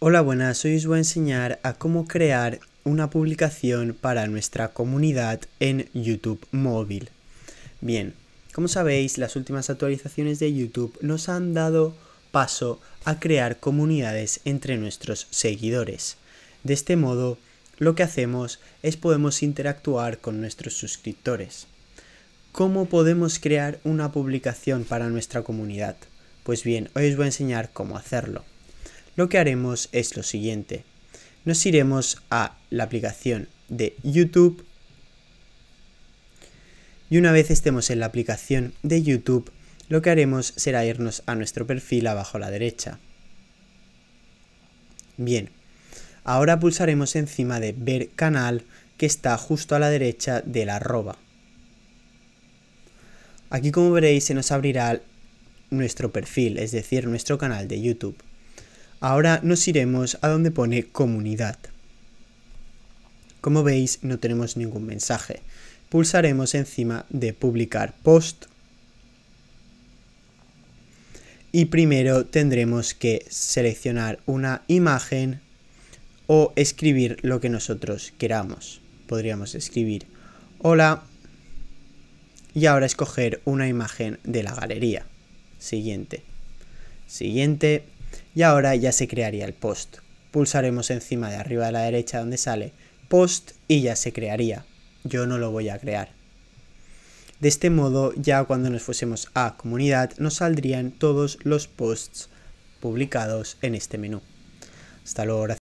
Hola, buenas. Hoy os voy a enseñar a cómo crear una publicación para nuestra comunidad en YouTube móvil. Bien, como sabéis, las últimas actualizaciones de YouTube nos han dado paso a crear comunidades entre nuestros seguidores. De este modo, lo que hacemos es podemos interactuar con nuestros suscriptores. ¿Cómo podemos crear una publicación para nuestra comunidad? Pues bien, hoy os voy a enseñar cómo hacerlo lo que haremos es lo siguiente. Nos iremos a la aplicación de YouTube y una vez estemos en la aplicación de YouTube, lo que haremos será irnos a nuestro perfil abajo a la derecha. Bien, ahora pulsaremos encima de Ver canal que está justo a la derecha la arroba. Aquí como veréis se nos abrirá nuestro perfil, es decir, nuestro canal de YouTube. Ahora nos iremos a donde pone comunidad. Como veis no tenemos ningún mensaje. Pulsaremos encima de publicar post. Y primero tendremos que seleccionar una imagen o escribir lo que nosotros queramos. Podríamos escribir hola y ahora escoger una imagen de la galería. Siguiente. Siguiente y ahora ya se crearía el post. Pulsaremos encima de arriba a la derecha donde sale post y ya se crearía. Yo no lo voy a crear. De este modo, ya cuando nos fuésemos a comunidad, nos saldrían todos los posts publicados en este menú. Hasta luego,